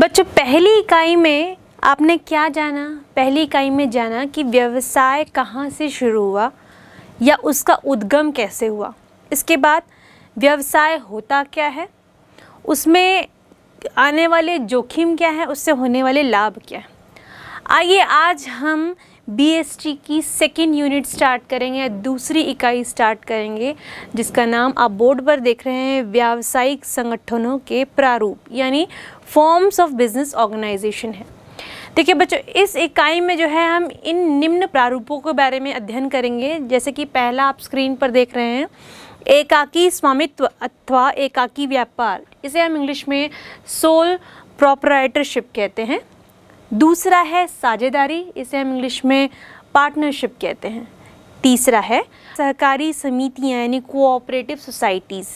बच्चों पहली इकाई में आपने क्या जाना पहली इकाई में जाना कि व्यवसाय कहाँ से शुरू हुआ या उसका उद्गम कैसे हुआ इसके बाद व्यवसाय होता क्या है उसमें आने वाले जोखिम क्या है उससे होने वाले लाभ क्या है आइए आज हम बी की सेकेंड यूनिट स्टार्ट करेंगे या दूसरी इकाई स्टार्ट करेंगे जिसका नाम आप बोर्ड पर देख रहे हैं व्यावसायिक संगठनों के प्रारूप यानी फॉर्म्स ऑफ बिजनेस ऑर्गेनाइजेशन है देखिए बच्चों इस इकाई में जो है हम इन निम्न प्रारूपों के बारे में अध्ययन करेंगे जैसे कि पहला आप स्क्रीन पर देख रहे हैं एकाकी स्वामित्व अथवा एकाकी व्यापार इसे हम इंग्लिश में सोल प्रोपराइटरशिप कहते हैं दूसरा है साझेदारी इसे हम इंग्लिश में पार्टनरशिप कहते हैं तीसरा है सहकारी समितियाँ यानी कोऑपरेटिव सोसाइटीज़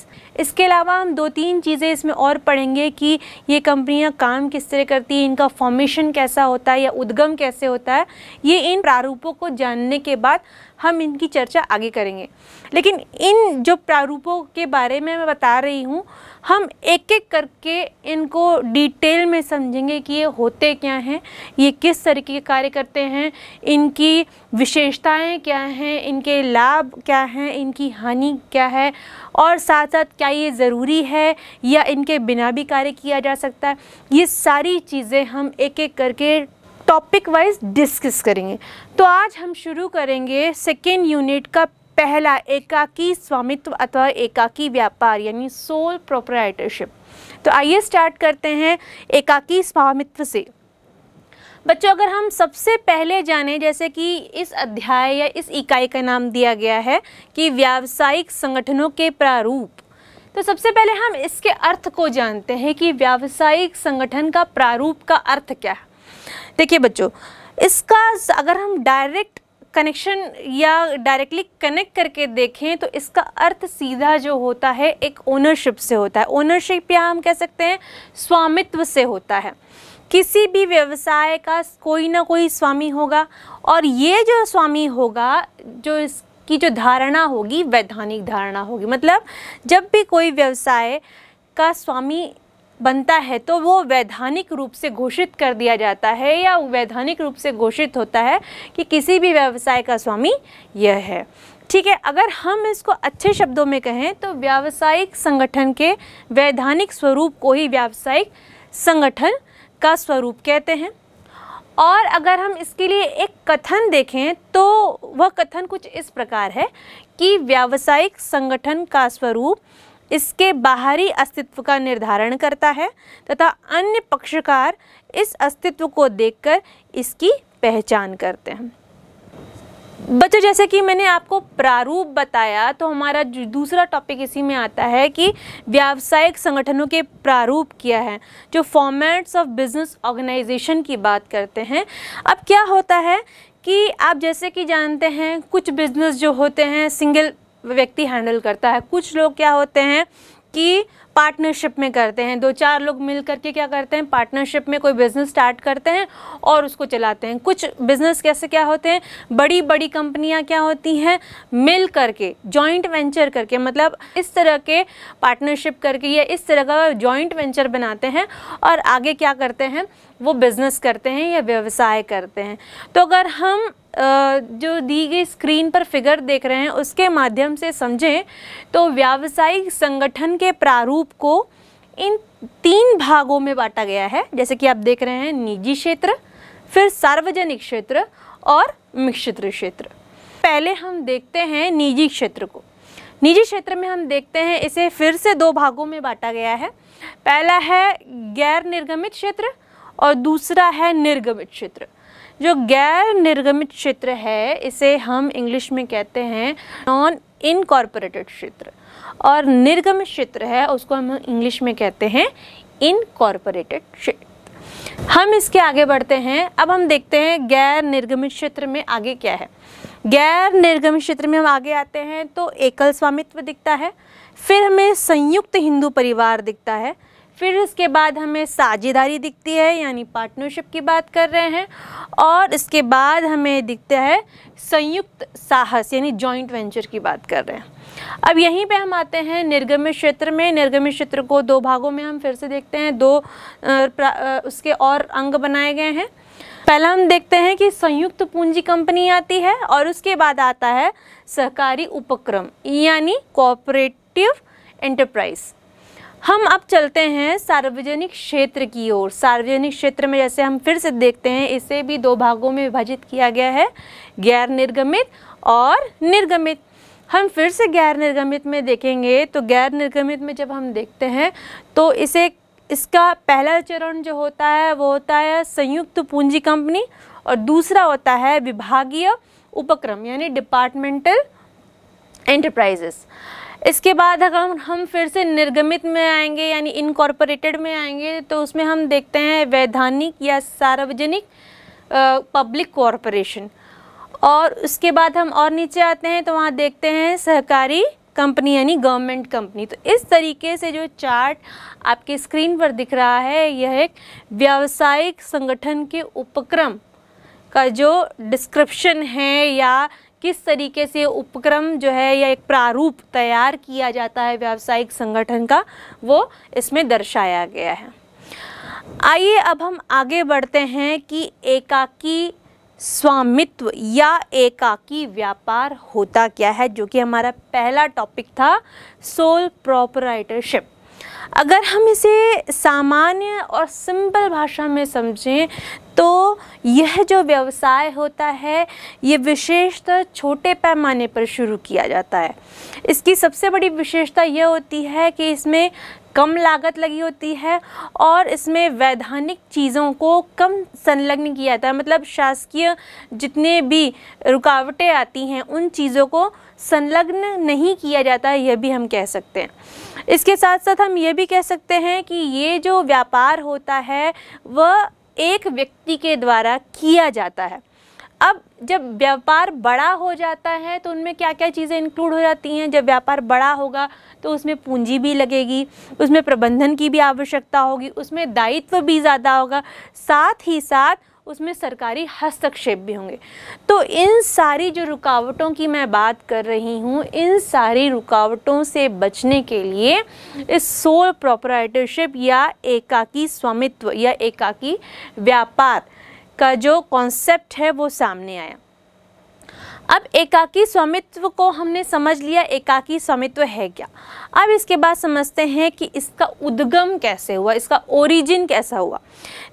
इसके अलावा हम दो तीन चीज़ें इसमें और पढ़ेंगे कि ये कंपनियां काम किस तरह करती हैं इनका फॉर्मेशन कैसा होता है या उद्गम कैसे होता है ये इन प्रारूपों को जानने के बाद हम इनकी चर्चा आगे करेंगे लेकिन इन जो प्रारूपों के बारे में मैं बता रही हूँ हम एक एक करके इनको डिटेल में समझेंगे कि ये होते क्या हैं ये किस तरीके के कार्य करते हैं इनकी विशेषताएं क्या हैं इनके लाभ क्या हैं इनकी हानि क्या है और साथ साथ क्या ये ज़रूरी है या इनके बिना भी कार्य किया जा सकता है ये सारी चीज़ें हम एक एक करके टॉपिक वाइज डिस्कस करेंगे तो आज हम शुरू करेंगे सेकेंड यूनिट का पहला एकाकी स्वामित्व अथवा एकाकी व्यापार यानी सोल प्रोप्राइटरशिप तो आइए स्टार्ट करते हैं एकाकी स्वामित्व से बच्चों अगर हम सबसे पहले जाने जैसे कि इस अध्याय या इस इकाई का नाम दिया गया है कि व्यावसायिक संगठनों के प्रारूप तो सबसे पहले हम इसके अर्थ को जानते हैं कि व्यावसायिक संगठन का प्रारूप का अर्थ क्या है देखिए बच्चों इसका अगर हम डायरेक्ट कनेक्शन या डायरेक्टली कनेक्ट करके देखें तो इसका अर्थ सीधा जो होता है एक ओनरशिप से होता है ओनरशिप या हम कह सकते हैं स्वामित्व से होता है किसी भी व्यवसाय का कोई ना कोई स्वामी होगा और ये जो स्वामी होगा जो इसकी जो धारणा होगी वैधानिक धारणा होगी मतलब जब भी कोई व्यवसाय का स्वामी बनता है तो वो वैधानिक रूप से घोषित कर दिया जाता है या वैधानिक रूप से घोषित होता है कि किसी भी व्यवसाय का स्वामी यह है ठीक है अगर हम इसको अच्छे शब्दों में कहें तो व्यावसायिक संगठन के वैधानिक स्वरूप को ही व्यावसायिक संगठन का स्वरूप कहते हैं और अगर हम इसके लिए एक कथन देखें तो वह कथन कुछ इस प्रकार है कि व्यावसायिक संगठन का स्वरूप इसके बाहरी अस्तित्व का निर्धारण करता है तथा अन्य पक्षकार इस अस्तित्व को देखकर इसकी पहचान करते हैं बच्चों तो जैसे कि मैंने आपको प्रारूप बताया तो हमारा दूसरा टॉपिक इसी में आता है कि व्यावसायिक संगठनों के प्रारूप क्या है जो फॉर्मेट्स ऑफ बिजनेस ऑर्गेनाइजेशन की बात करते हैं अब क्या होता है कि आप जैसे कि जानते हैं कुछ बिजनेस जो होते हैं सिंगल व्यक्ति हैंडल करता है कुछ लोग क्या होते हैं कि पार्टनरशिप में करते हैं दो चार लोग मिल करके क्या करते हैं पार्टनरशिप में कोई बिज़नेस स्टार्ट करते हैं और उसको चलाते हैं कुछ बिज़नेस कैसे क्या होते हैं बड़ी बड़ी कंपनियां क्या होती हैं मिल करके जॉइंट वेंचर करके मतलब इस तरह के पार्टनरशिप करके या इस तरह का जॉइंट वेंचर बनाते हैं और आगे क्या करते हैं वो बिज़नेस करते हैं या व्यवसाय करते हैं तो अगर हम जो दी गई स्क्रीन पर फिगर देख रहे हैं उसके माध्यम से समझें तो व्यावसायिक संगठन के प्रारूप को इन तीन भागों में बांटा गया है जैसे कि आप देख रहे हैं निजी क्षेत्र फिर सार्वजनिक क्षेत्र और मिश्रित क्षेत्र पहले हम देखते हैं निजी क्षेत्र को निजी क्षेत्र में हम देखते हैं इसे फिर से दो भागों में बांटा गया है पहला है गैर निर्गमित क्षेत्र और दूसरा है निर्गमित क्षेत्र जो गैर निर्गमित क्षेत्र है इसे हम इंग्लिश में कहते हैं नॉन इनकॉर्पोरेटेड क्षेत्र और निर्गमित क्षेत्र है उसको हम इंग्लिश में कहते हैं इनकॉर्पोरेटेड क्षेत्र हम इसके आगे बढ़ते हैं अब हम देखते हैं गैर निर्गमित क्षेत्र में आगे क्या है गैर निर्गमित क्षेत्र में हम आगे आते हैं तो एकल स्वामित्व दिखता है फिर हमें संयुक्त हिंदू परिवार दिखता है फिर इसके बाद हमें साझेदारी दिखती है यानी पार्टनरशिप की बात कर रहे हैं और इसके बाद हमें दिखता है संयुक्त साहस यानी जॉइंट वेंचर की बात कर रहे हैं अब यहीं पे हम आते हैं निर्गम्य क्षेत्र में निर्गम्य क्षेत्र को दो भागों में हम फिर से देखते हैं दो उसके और अंग बनाए गए हैं पहला हम देखते हैं कि संयुक्त पूंजी कंपनी आती है और उसके बाद आता है सहकारी उपक्रम यानी कोऑपरेटिव एंटरप्राइज़ हम अब चलते हैं सार्वजनिक क्षेत्र की ओर सार्वजनिक क्षेत्र में जैसे हम फिर से देखते हैं इसे भी दो भागों में विभाजित किया गया है गैर निर्गमित और निर्गमित हम फिर से गैर निर्गमित में देखेंगे तो गैर निर्गमित में जब हम देखते हैं तो इसे इसका पहला चरण जो होता है वो होता है संयुक्त पूंजी कंपनी और दूसरा होता है विभागीय उपक्रम यानी डिपार्टमेंटल एंटरप्राइजेस इसके बाद अगर हम फिर से निर्गमित में आएंगे यानी इनकॉर्पोरेटेड में आएंगे तो उसमें हम देखते हैं वैधानिक या सार्वजनिक पब्लिक कॉरपोरेशन और उसके बाद हम और नीचे आते हैं तो वहाँ देखते हैं सहकारी कंपनी यानी गवर्नमेंट कंपनी तो इस तरीके से जो चार्ट आपके स्क्रीन पर दिख रहा है यह एक व्यावसायिक संगठन के उपक्रम का जो डिस्क्रिप्शन है या किस तरीके से उपक्रम जो है या एक प्रारूप तैयार किया जाता है व्यावसायिक संगठन का वो इसमें दर्शाया गया है आइए अब हम आगे बढ़ते हैं कि एकाकी स्वामित्व या एकाकी व्यापार होता क्या है जो कि हमारा पहला टॉपिक था सोल प्रोपराइटरशिप अगर हम इसे सामान्य और सिंपल भाषा में समझें तो यह जो व्यवसाय होता है ये विशेषतः छोटे पैमाने पर शुरू किया जाता है इसकी सबसे बड़ी विशेषता यह होती है कि इसमें कम लागत लगी होती है और इसमें वैधानिक चीज़ों को कम संलग्न किया जाता है मतलब शासकीय जितने भी रुकावटें आती हैं उन चीज़ों को संलग्न नहीं किया जाता यह भी हम कह सकते हैं इसके साथ साथ हम ये भी कह सकते हैं कि ये जो व्यापार होता है वह एक व्यक्ति के द्वारा किया जाता है अब जब व्यापार बड़ा हो जाता है तो उनमें क्या क्या चीज़ें इंक्लूड हो जाती हैं जब व्यापार बड़ा होगा तो उसमें पूंजी भी लगेगी उसमें प्रबंधन की भी आवश्यकता होगी उसमें दायित्व भी ज़्यादा होगा साथ ही साथ उसमें सरकारी हस्तक्षेप भी होंगे तो इन सारी जो रुकावटों की मैं बात कर रही हूँ इन सारी रुकावटों से बचने के लिए इस सोल प्रोपराइटरशिप या एकाकी स्वामित्व या एकाकी व्यापार का जो कॉन्सेप्ट है वो सामने आया अब एकाकी स्वामित्व को हमने समझ लिया एकाकी स्वामित्व है क्या अब इसके बाद समझते हैं कि इसका उद्गम कैसे हुआ इसका ओरिजिन कैसा हुआ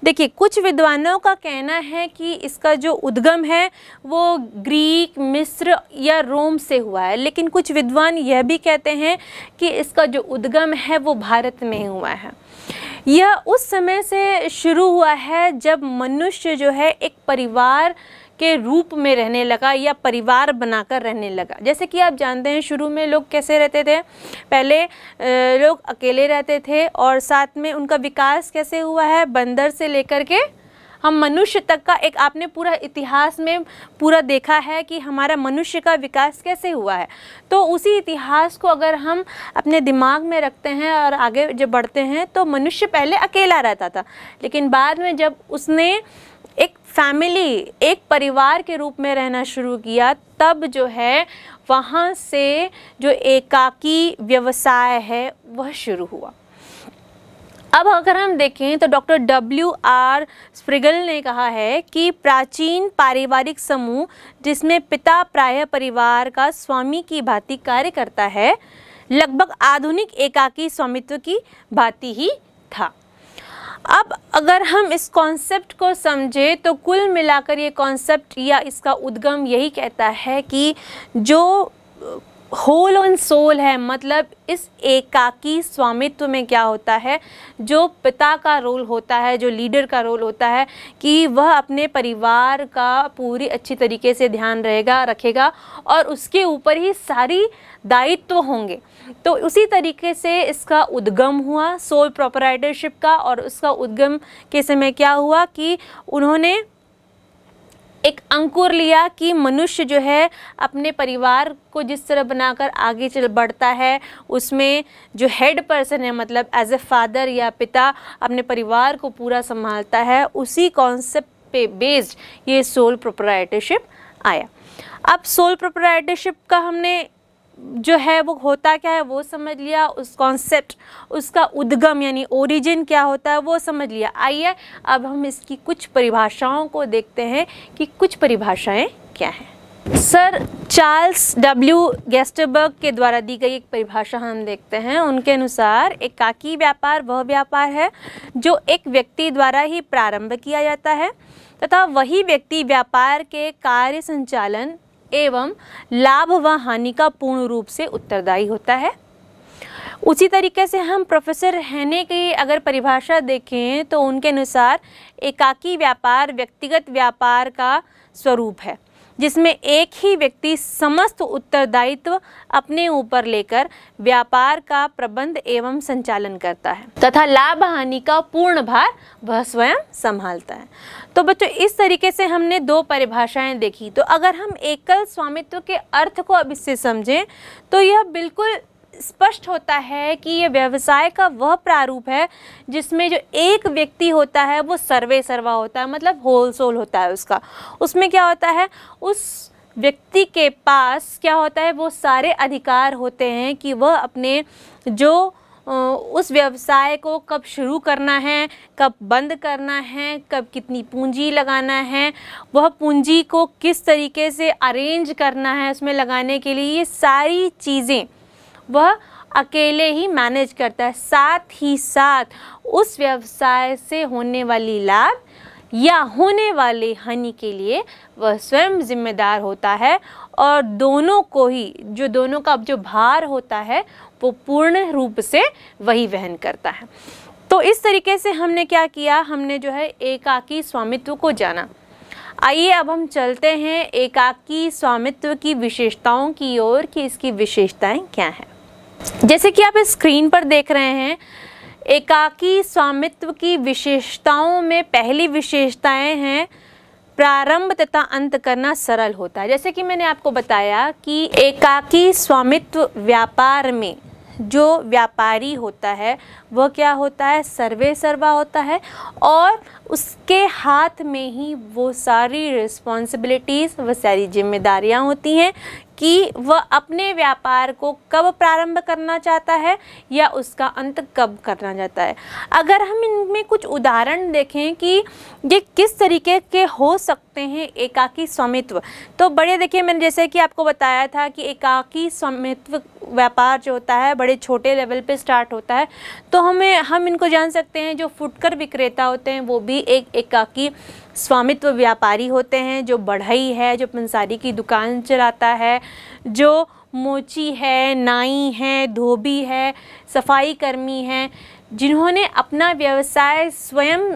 देखिए कुछ विद्वानों का कहना है कि इसका जो उद्गम है वो ग्रीक मिस्र या रोम से हुआ है लेकिन कुछ विद्वान यह भी कहते हैं कि इसका जो उद्गम है वो भारत में हुआ है यह उस समय से शुरू हुआ है जब मनुष्य जो है एक परिवार के रूप में रहने लगा या परिवार बनाकर रहने लगा जैसे कि आप जानते हैं शुरू में लोग कैसे रहते थे पहले लोग अकेले रहते थे और साथ में उनका विकास कैसे हुआ है बंदर से लेकर के हम मनुष्य तक का एक आपने पूरा इतिहास में पूरा देखा है कि हमारा मनुष्य का विकास कैसे हुआ है तो उसी इतिहास को अगर हम अपने दिमाग में रखते हैं और आगे जब बढ़ते हैं तो मनुष्य पहले अकेला रहता था लेकिन बाद में जब उसने फैमिली एक परिवार के रूप में रहना शुरू किया तब जो है वहाँ से जो एकाकी व्यवसाय है वह शुरू हुआ अब अगर हम देखें तो डॉक्टर डब्ल्यू आर स्प्रिगल ने कहा है कि प्राचीन पारिवारिक समूह जिसमें पिता प्राय परिवार का स्वामी की भांति कार्य करता है लगभग आधुनिक एकाकी स्वामित्व की भांति ही था अब अगर हम इस कॉन्सेप्ट को समझे तो कुल मिलाकर ये कॉन्सेप्ट या इसका उद्गम यही कहता है कि जो होल ऑन सोल है मतलब इस एकाकी स्वामित्व में क्या होता है जो पिता का रोल होता है जो लीडर का रोल होता है कि वह अपने परिवार का पूरी अच्छी तरीके से ध्यान रहेगा रखेगा और उसके ऊपर ही सारी दायित्व होंगे तो उसी तरीके से इसका उद्गम हुआ सोल प्रोपराइटरशिप का और उसका उद्गम के समय क्या हुआ कि उन्होंने एक अंकुर लिया कि मनुष्य जो है अपने परिवार को जिस तरह बनाकर आगे चल बढ़ता है उसमें जो हेड पर्सन है मतलब एज ए फादर या पिता अपने परिवार को पूरा संभालता है उसी कॉन्सेप्ट पे बेस्ड ये सोल प्रोपराइटरशिप आया अब सोल प्रोपराइटरशिप का हमने जो है वो होता क्या है वो समझ लिया उस कॉन्सेप्ट उसका उद्गम यानी ओरिजिन क्या होता है वो समझ लिया आइए अब हम इसकी कुछ परिभाषाओं को देखते हैं कि कुछ परिभाषाएं क्या हैं सर चार्ल्स डब्ल्यू गेस्टबर्ग के द्वारा दी गई एक परिभाषा हम देखते हैं उनके अनुसार एकाकी व्यापार वह व्यापार है जो एक व्यक्ति द्वारा ही प्रारंभ किया जाता है तथा वही व्यक्ति व्यापार के कार्य संचालन एवं लाभ व हानि का पूर्ण रूप से उत्तरदायी होता है उसी तरीके से हम प्रोफेसर हैने की अगर परिभाषा देखें तो उनके अनुसार एकाकी व्यापार व्यक्तिगत व्यापार का स्वरूप है जिसमें एक ही व्यक्ति समस्त उत्तरदायित्व अपने ऊपर लेकर व्यापार का प्रबंध एवं संचालन करता है तथा लाभ हानि का पूर्ण भार वह स्वयं संभालता है तो बच्चों इस तरीके से हमने दो परिभाषाएं देखी तो अगर हम एकल स्वामित्व के अर्थ को अब इससे समझें तो यह बिल्कुल स्पष्ट होता है कि ये व्यवसाय का वह प्रारूप है जिसमें जो एक व्यक्ति होता है वो सर्वे सर्वा होता है मतलब होल सोल होता है उसका उसमें क्या होता है उस व्यक्ति के पास क्या होता है वो सारे अधिकार होते हैं कि वह अपने जो उस व्यवसाय को कब शुरू करना है कब बंद करना है कब कितनी पूंजी लगाना है वह पूंजी को किस तरीके से अरेंज करना है उसमें लगाने के लिए ये सारी चीज़ें वह अकेले ही मैनेज करता है साथ ही साथ उस व्यवसाय से होने वाली लाभ या होने वाले हानि के लिए वह स्वयं जिम्मेदार होता है और दोनों को ही जो दोनों का जो भार होता है वो पूर्ण रूप से वही वहन करता है तो इस तरीके से हमने क्या किया हमने जो है एकाकी स्वामित्व को जाना आइए अब हम चलते हैं एकाकी स्वामित्व की विशेषताओं की ओर कि इसकी विशेषताएं क्या हैं जैसे कि आप स्क्रीन पर देख रहे हैं एकाकी स्वामित्व की विशेषताओं में पहली विशेषताएं हैं प्रारंभ तथा अंत करना सरल होता है जैसे कि मैंने आपको बताया कि एकाकी स्वामित्व व्यापार में जो व्यापारी होता है वह क्या होता है सर्वे सर्वा होता है और उसके हाथ में ही वो सारी रिस्पॉन्सिबिलिटीज़ वह सारी जिम्मेदारियाँ होती हैं कि वह अपने व्यापार को कब प्रारंभ करना चाहता है या उसका अंत कब करना चाहता है अगर हम इनमें कुछ उदाहरण देखें कि ये किस तरीके के हो सकते हैं एकाकी स्वामित्व तो बड़े देखिए मैंने जैसे कि आपको बताया था कि एकाकी स्वामित्व व्यापार जो होता है बड़े छोटे लेवल पे स्टार्ट होता है तो हमें हम इनको जान सकते हैं जो फुटकर विक्रेता होते हैं वो भी एक एकाकी स्वामित्व व्यापारी होते हैं जो बढ़ई है जो पंसारी की दुकान चलाता है जो मोची है नाई है धोबी है सफाई कर्मी है जिन्होंने अपना व्यवसाय स्वयं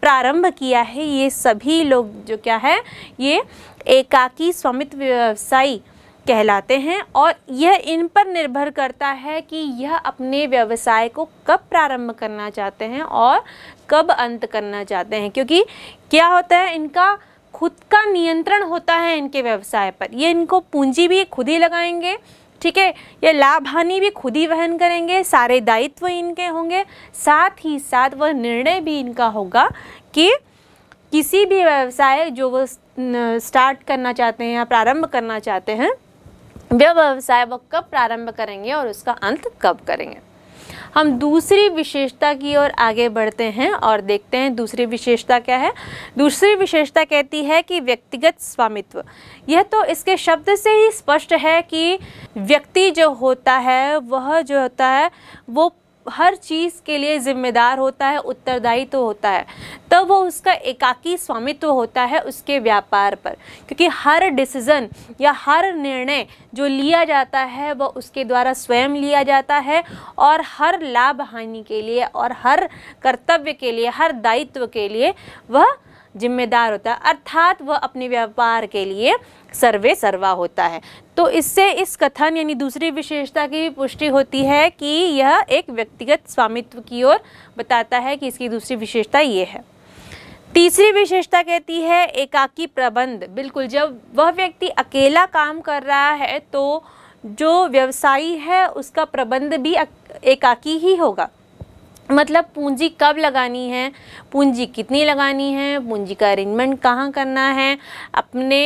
प्रारंभ किया है ये सभी लोग जो क्या है ये एकाकी स्वामित्व व्यवसायी कहलाते हैं और यह इन पर निर्भर करता है कि यह अपने व्यवसाय को कब प्रारंभ करना चाहते हैं और कब अंत करना चाहते हैं क्योंकि क्या होता है इनका खुद का नियंत्रण होता है इनके व्यवसाय पर ये इनको पूंजी भी खुद ही लगाएंगे ठीक है ये लाभ हानि भी खुद ही वहन करेंगे सारे दायित्व इनके होंगे साथ ही साथ वह निर्णय भी इनका होगा कि किसी भी व्यवसाय जो वो स्टार्ट करना चाहते हैं या प्रारंभ करना चाहते हैं वह व्यवसाय वह कब प्रारंभ करेंगे और उसका अंत कब करेंगे हम दूसरी विशेषता की ओर आगे बढ़ते हैं और देखते हैं दूसरी विशेषता क्या है दूसरी विशेषता कहती है कि व्यक्तिगत स्वामित्व यह तो इसके शब्द से ही स्पष्ट है कि व्यक्ति जो होता है वह जो होता है वो हर चीज़ के लिए जिम्मेदार होता है उत्तरदायी तो होता है तब तो वो उसका एकाकी स्वामित्व होता है उसके व्यापार पर क्योंकि हर डिसीज़न या हर निर्णय जो लिया जाता है वह उसके द्वारा स्वयं लिया जाता है और हर लाभ हानि के लिए और हर कर्तव्य के लिए हर दायित्व के लिए वह जिम्मेदार होता है अर्थात वह अपने व्यापार के लिए सर्वे सर्वा होता है तो इससे इस कथन यानी दूसरी विशेषता की भी पुष्टि होती है कि यह एक व्यक्तिगत स्वामित्व की ओर बताता है कि इसकी दूसरी विशेषता ये है तीसरी विशेषता कहती है एकाकी प्रबंध बिल्कुल जब वह व्यक्ति अकेला काम कर रहा है तो जो व्यवसायी है उसका प्रबंध भी एकाकी ही होगा मतलब पूंजी कब लगानी है पूंजी कितनी लगानी है पूंजी का अरेंजमेंट कहाँ करना है अपने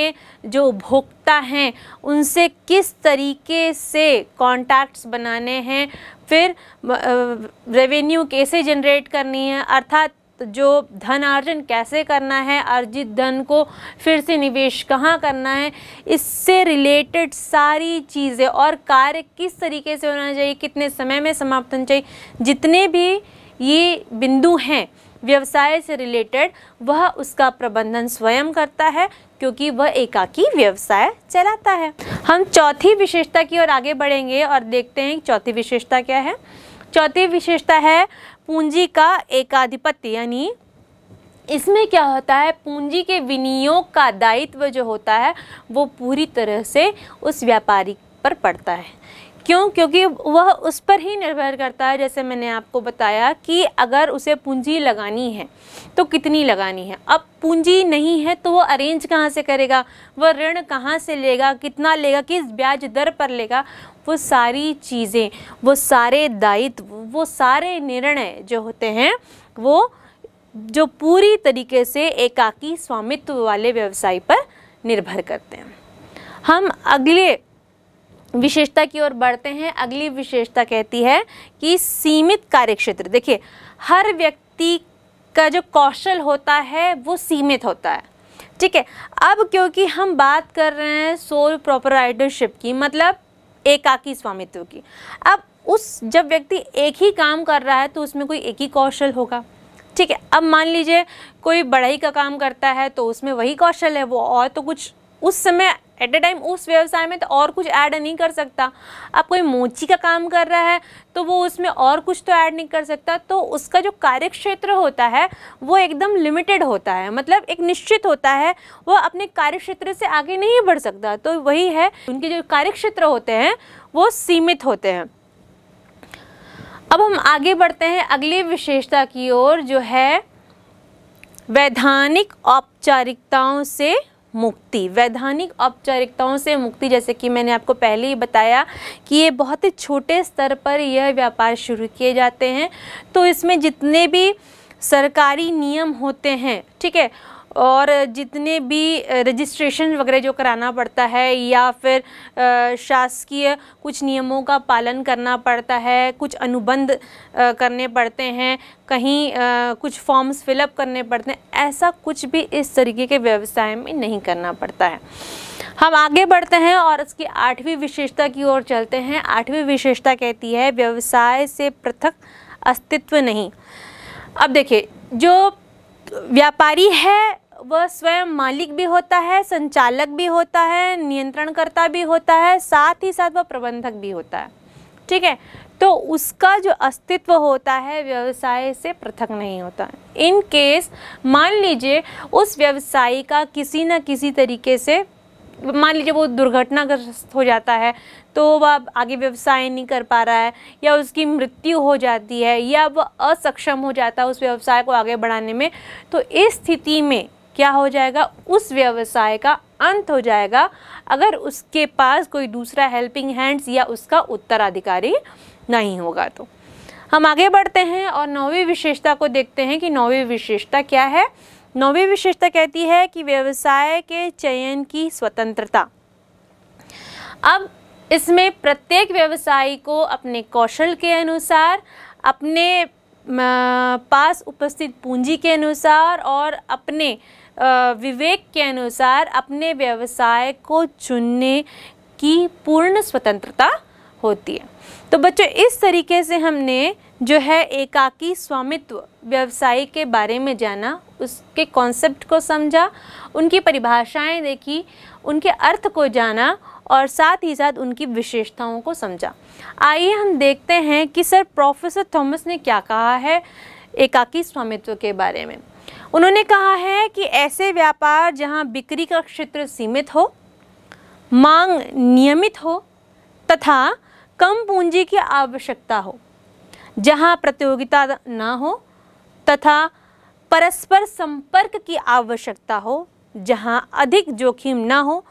जो उपभोक्ता हैं उनसे किस तरीके से कॉन्टैक्ट्स बनाने हैं फिर रेवेन्यू कैसे जनरेट करनी है अर्थात तो जो धन अर्जन कैसे करना है अर्जित धन को फिर से निवेश कहाँ करना है इससे रिलेटेड सारी चीज़ें और कार्य किस तरीके से होना चाहिए कितने समय में समाप्त होना चाहिए जितने भी ये बिंदु हैं व्यवसाय से रिलेटेड वह उसका प्रबंधन स्वयं करता है क्योंकि वह एकाकी व्यवसाय चलाता है हम चौथी विशेषता की ओर आगे बढ़ेंगे और देखते हैं चौथी विशेषता क्या है चौथी विशेषता है पूंजी का एकाधिपत्य यानी इसमें क्या होता है पूंजी के विनियोग का दायित्व जो होता है वो पूरी तरह से उस व्यापारी पर पड़ता है क्यों क्योंकि वह उस पर ही निर्भर करता है जैसे मैंने आपको बताया कि अगर उसे पूंजी लगानी है तो कितनी लगानी है अब पूंजी नहीं है तो वो अरेंज कहाँ से करेगा वह ऋण कहाँ से लेगा कितना लेगा किस ब्याज दर पर लेगा वो सारी चीज़ें वो सारे दायित्व वो सारे निर्णय जो होते हैं वो जो पूरी तरीके से एकाकी स्वामित्व वाले व्यवसाय पर निर्भर करते हैं हम अगले विशेषता की ओर बढ़ते हैं अगली विशेषता कहती है कि सीमित कार्यक्षेत्र देखिए हर व्यक्ति का जो कौशल होता है वो सीमित होता है ठीक है अब क्योंकि हम बात कर रहे हैं सोल प्रोपराइटरशिप की मतलब एकाकी स्वामित्व की अब उस जब व्यक्ति एक ही काम कर रहा है तो उसमें कोई एक ही कौशल होगा ठीक है अब मान लीजिए कोई बढ़ई का काम करता है तो उसमें वही कौशल है वो और तो कुछ उस समय एट ए टाइम उस व्यवसाय में तो और कुछ ऐड नहीं कर सकता अब कोई मोची का काम कर रहा है तो वो उसमें और कुछ तो ऐड नहीं कर सकता तो उसका जो कार्य क्षेत्र होता है वो एकदम लिमिटेड होता है मतलब एक निश्चित होता है वो अपने कार्य क्षेत्र से आगे नहीं बढ़ सकता तो वही है उनके जो कार्य क्षेत्र होते हैं वो सीमित होते हैं अब हम आगे बढ़ते हैं अगली विशेषता की ओर जो है वैधानिक औपचारिकताओं से मुक्ति वैधानिक औपचारिकताओं से मुक्ति जैसे कि मैंने आपको पहले ही बताया कि ये बहुत ही छोटे स्तर पर यह व्यापार शुरू किए जाते हैं तो इसमें जितने भी सरकारी नियम होते हैं ठीक है और जितने भी रजिस्ट्रेशन वगैरह जो कराना पड़ता है या फिर शासकीय कुछ नियमों का पालन करना पड़ता है कुछ अनुबंध करने पड़ते हैं कहीं कुछ फॉर्म्स फिलअप करने पड़ते हैं ऐसा कुछ भी इस तरीके के व्यवसाय में नहीं करना पड़ता है हम आगे बढ़ते हैं और इसकी आठवीं विशेषता की ओर चलते हैं आठवीं विशेषता कहती है व्यवसाय से पृथक अस्तित्व नहीं अब देखिए जो व्यापारी है वह स्वयं मालिक भी होता है संचालक भी होता है नियंत्रणकर्ता भी होता है साथ ही साथ वह प्रबंधक भी होता है ठीक है तो उसका जो अस्तित्व होता है व्यवसाय से पृथक नहीं होता इन केस मान लीजिए उस व्यवसायी का किसी न किसी तरीके से मान लीजिए वो दुर्घटनाग्रस्त हो जाता है तो वह आगे व्यवसाय नहीं कर पा रहा है या उसकी मृत्यु हो जाती है या वह असक्षम हो जाता है उस व्यवसाय को आगे बढ़ाने में तो इस स्थिति में क्या हो जाएगा उस व्यवसाय का अंत हो जाएगा अगर उसके पास कोई दूसरा हेल्पिंग हैंड्स या उसका उत्तराधिकारी नहीं होगा तो हम आगे बढ़ते हैं और नौवीं विशेषता को देखते हैं कि नौवीं विशेषता क्या है नौवीं विशेषता कहती है कि व्यवसाय के चयन की स्वतंत्रता अब इसमें प्रत्येक व्यवसायी को अपने कौशल के अनुसार अपने पास उपस्थित पूंजी के अनुसार और अपने विवेक के अनुसार अपने व्यवसाय को चुनने की पूर्ण स्वतंत्रता होती है तो बच्चों इस तरीके से हमने जो है एकाकी स्वामित्व व्यवसाय के बारे में जाना उसके कॉन्सेप्ट को समझा उनकी परिभाषाएं देखी उनके अर्थ को जाना और साथ ही साथ उनकी विशेषताओं को समझा आइए हम देखते हैं कि सर प्रोफेसर थॉमस ने क्या कहा है एकाकी स्वामित्व के बारे में उन्होंने कहा है कि ऐसे व्यापार जहां बिक्री का क्षेत्र सीमित हो मांग नियमित हो तथा कम पूंजी की आवश्यकता हो जहां प्रतियोगिता ना हो तथा परस्पर संपर्क की आवश्यकता हो जहां अधिक जोखिम ना हो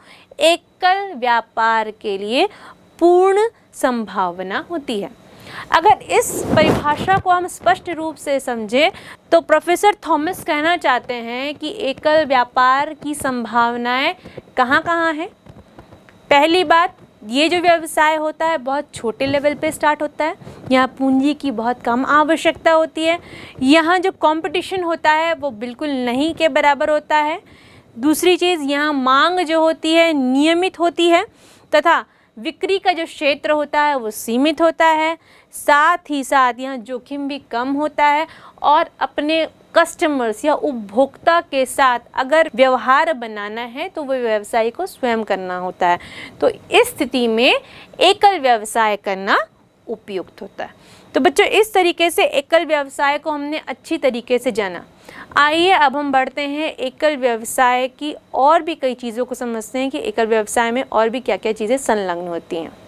एकल व्यापार के लिए पूर्ण संभावना होती है अगर इस परिभाषा को हम स्पष्ट रूप से समझें तो प्रोफेसर थॉमस कहना चाहते हैं कि एकल व्यापार की संभावनाएं कहाँ कहाँ हैं पहली बात ये जो व्यवसाय होता है बहुत छोटे लेवल पे स्टार्ट होता है यहाँ पूंजी की बहुत कम आवश्यकता होती है यहाँ जो कंपटीशन होता है वो बिल्कुल नहीं के बराबर होता है दूसरी चीज़ यहाँ मांग जो होती है नियमित होती है तथा विक्री का जो क्षेत्र होता है वो सीमित होता है साथ ही साथ यहाँ जोखिम भी कम होता है और अपने कस्टमर्स या उपभोक्ता के साथ अगर व्यवहार बनाना है तो वो व्यवसाय को स्वयं करना होता है तो इस स्थिति में एकल व्यवसाय करना उपयुक्त होता है तो बच्चों इस तरीके से एकल व्यवसाय को हमने अच्छी तरीके से जाना आइए अब हम बढ़ते हैं एकल व्यवसाय की और भी कई चीज़ों को समझते हैं कि एकल व्यवसाय में और भी क्या क्या चीज़ें संलग्न होती हैं